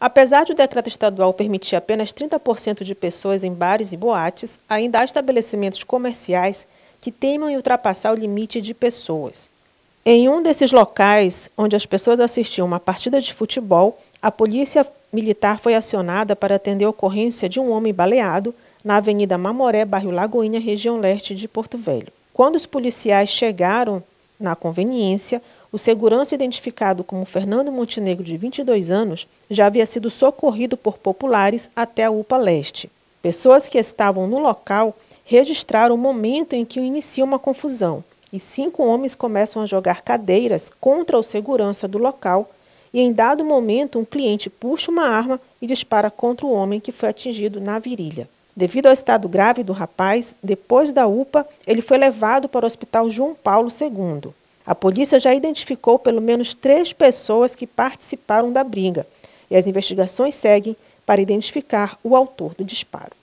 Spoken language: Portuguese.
Apesar de o decreto estadual permitir apenas 30% de pessoas em bares e boates, ainda há estabelecimentos comerciais que teimam em ultrapassar o limite de pessoas. Em um desses locais, onde as pessoas assistiam uma partida de futebol, a polícia militar foi acionada para atender a ocorrência de um homem baleado na Avenida Mamoré, bairro Lagoinha, região leste de Porto Velho. Quando os policiais chegaram na conveniência, o segurança identificado como Fernando Montenegro, de 22 anos, já havia sido socorrido por populares até a UPA Leste. Pessoas que estavam no local registraram o momento em que inicia uma confusão e cinco homens começam a jogar cadeiras contra o segurança do local e em dado momento um cliente puxa uma arma e dispara contra o homem que foi atingido na virilha. Devido ao estado grave do rapaz, depois da UPA, ele foi levado para o Hospital João Paulo II. A polícia já identificou pelo menos três pessoas que participaram da briga e as investigações seguem para identificar o autor do disparo.